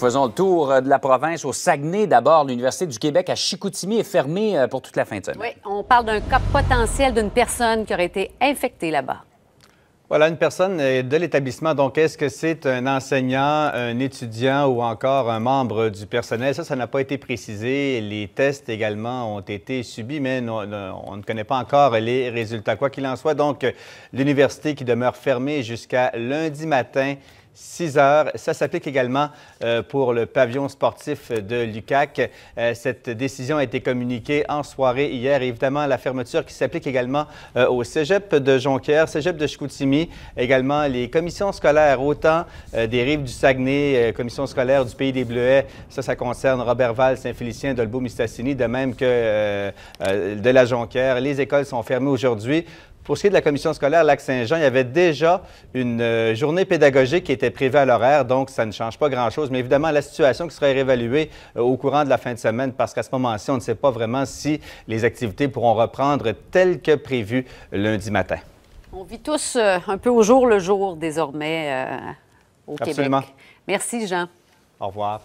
Faisons le tour euh, de la province au Saguenay d'abord. L'Université du Québec à Chicoutimi est fermée euh, pour toute la fin de semaine. Oui, on parle d'un cas potentiel d'une personne qui aurait été infectée là-bas. Voilà, une personne euh, de l'établissement. Donc, est-ce que c'est un enseignant, un étudiant ou encore un membre du personnel? Ça, ça n'a pas été précisé. Les tests également ont été subis, mais on ne connaît pas encore les résultats. Quoi qu'il en soit, donc, l'université qui demeure fermée jusqu'à lundi matin. 6 heures. Ça s'applique également euh, pour le pavillon sportif de Lucac. Euh, cette décision a été communiquée en soirée hier. évidemment, la fermeture qui s'applique également euh, au cégep de Jonquière, cégep de Chicoutimi, également les commissions scolaires, autant des rives du Saguenay, commission scolaire du Pays des Bleuets. Ça, ça concerne Robertval, Saint-Félicien, Dolbeau-Mistassini, de même que de la Jonquière. Les écoles sont fermées aujourd'hui. Pour ce qui est de la commission scolaire Lac-Saint-Jean, il y avait déjà une euh, journée pédagogique qui était prévue à l'horaire, donc ça ne change pas grand-chose. Mais évidemment, la situation qui sera réévaluée euh, au courant de la fin de semaine, parce qu'à ce moment-ci, on ne sait pas vraiment si les activités pourront reprendre telles que prévues lundi matin. On vit tous euh, un peu au jour le jour désormais au Québec. Absolument. Merci, Jean. Au revoir.